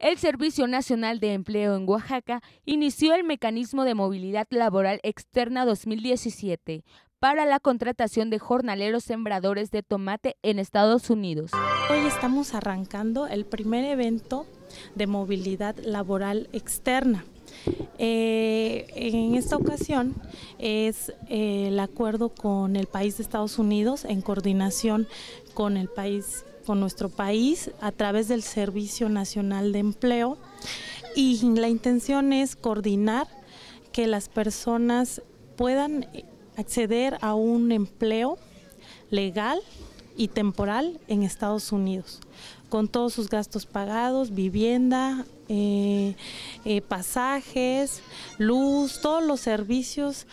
el Servicio Nacional de Empleo en Oaxaca inició el mecanismo de movilidad laboral externa 2017 para la contratación de jornaleros sembradores de tomate en Estados Unidos. Hoy estamos arrancando el primer evento de movilidad laboral externa. Eh, en esta ocasión es eh, el acuerdo con el país de Estados Unidos en coordinación con el país con nuestro país a través del Servicio Nacional de Empleo y la intención es coordinar que las personas puedan acceder a un empleo legal y temporal en Estados Unidos, con todos sus gastos pagados, vivienda, eh, eh, pasajes, luz, todos los servicios.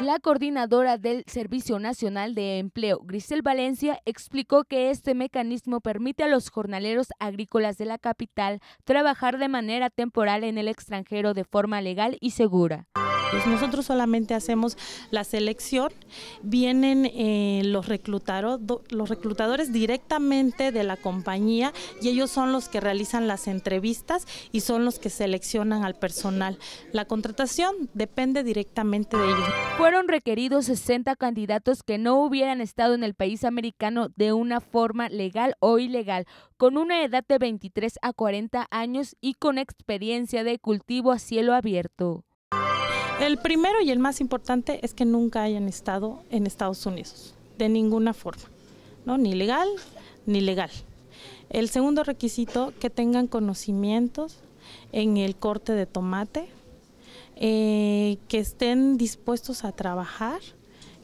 La coordinadora del Servicio Nacional de Empleo, Grisel Valencia, explicó que este mecanismo permite a los jornaleros agrícolas de la capital trabajar de manera temporal en el extranjero de forma legal y segura. Pues nosotros solamente hacemos la selección, vienen eh, los, los reclutadores directamente de la compañía y ellos son los que realizan las entrevistas y son los que seleccionan al personal. La contratación depende directamente de ellos. Fueron requeridos 60 candidatos que no hubieran estado en el país americano de una forma legal o ilegal, con una edad de 23 a 40 años y con experiencia de cultivo a cielo abierto. El primero y el más importante es que nunca hayan estado en Estados Unidos, de ninguna forma, ¿no? ni legal ni legal. El segundo requisito, que tengan conocimientos en el corte de tomate, eh, que estén dispuestos a trabajar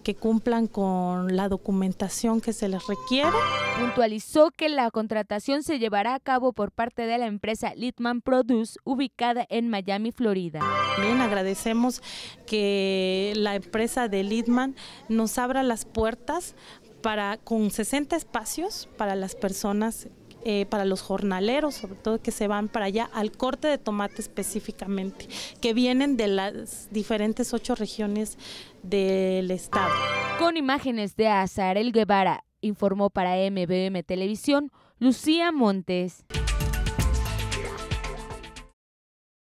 que cumplan con la documentación que se les requiere. Puntualizó que la contratación se llevará a cabo por parte de la empresa Litman Produce, ubicada en Miami, Florida. Bien, agradecemos que la empresa de Litman nos abra las puertas para con 60 espacios para las personas eh, para los jornaleros, sobre todo que se van para allá al corte de tomate específicamente, que vienen de las diferentes ocho regiones del estado. Con imágenes de Azarel Guevara, informó para MBM Televisión Lucía Montes.